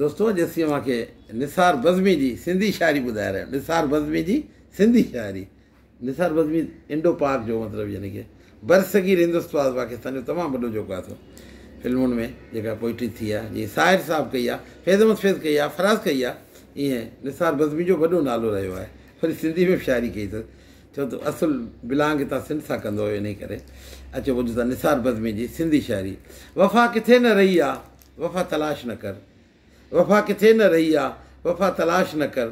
दोस्तो जे मूंखे निसार बज़मी जी सिंधी शाइरी ॿुधाए रहिया आहियूं निसार बज़मी जी सिंधी शाइरी निसार बज़मी इंडो पार्क जो मतिलबु यानी की बरसगीर हिंदुस्त पाकिस्तान जो तमामु वॾो जेको आहे फिल्मुनि में जेका पोइट्री थी आहे जीअं साहिर साहिबु कई आहे फैज़ फैज़ कई आहे फराज़ कई आहे ईअं निसार बज़मी जो वॾो नालो रहियो आहे वरी सिंधी में बि शाइरी कई अथसि छो त असुलु बिलांग तव्हां सिंध सां कंदो हुयो इन करे अचो ॿुधो था निसार बज़मी जी सिंधी शाइरी वफ़ा किथे न रही आहे वफ़ा तलाश न कर वफ़ा किथे न रही आहे वफ़ा तलाश न कर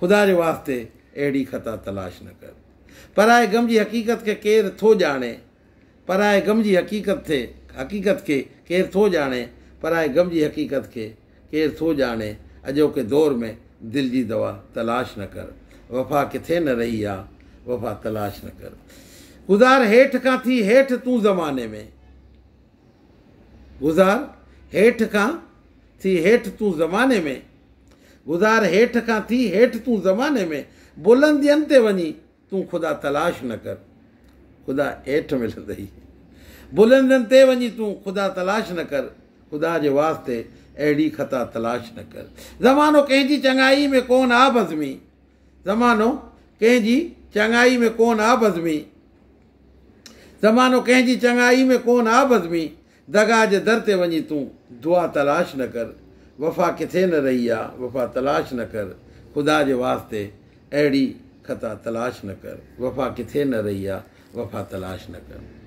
ख़ुदा जे वास्ते अहिड़ी ख़ता तलाश न कर पराए ग़म जी हक़ीक़त खे केरु थो ॼाणे पराए ग़म जी हक़ीक़त खे हक़ीक़त खे केरु थो ॼाणे पराए ग़म जी हक़ीक़त खे केरु थो ॼाणे अॼोके दौर में दिलि जी दवा तलाश न कर वफ़ा किथे न रही आहे वफ़ा तलाश न कर गुज़ार हेठि खां थी हेठि तूं ज़माने में गुज़ार हेठि खां थी हेठि तूं ज़माने में गुज़ार हेठि खां थी हेठि तूं ज़माने में बुलंदियुनि ते वञी तूं ख़ुदा तलाश न कर ख़ुदा हेठि मिलंदई बुलंदियुनि ते वञी तूं ख़ुदा तलाश न कर ख़ुदा जे वास्ते अहिड़ी ख़ता तलाश न कर ज़मानो कंहिंजी चङाई में कोन आबमी ज़मानो कंहिंजी चङाई में कोन आबज़मी ज़मानो कंहिंजी चङाई में कोन आबज़मी दगा जे दर ते वञी तूं दुआ तलाश न कर वफ़ा किथे न रही आहे वफ़ा तलाश न कर ख़ुदा जे वास्ते अहिड़ी ख़ता तलाश न कर वफ़ा किथे न रही आहे वफ़ा तलाश न कर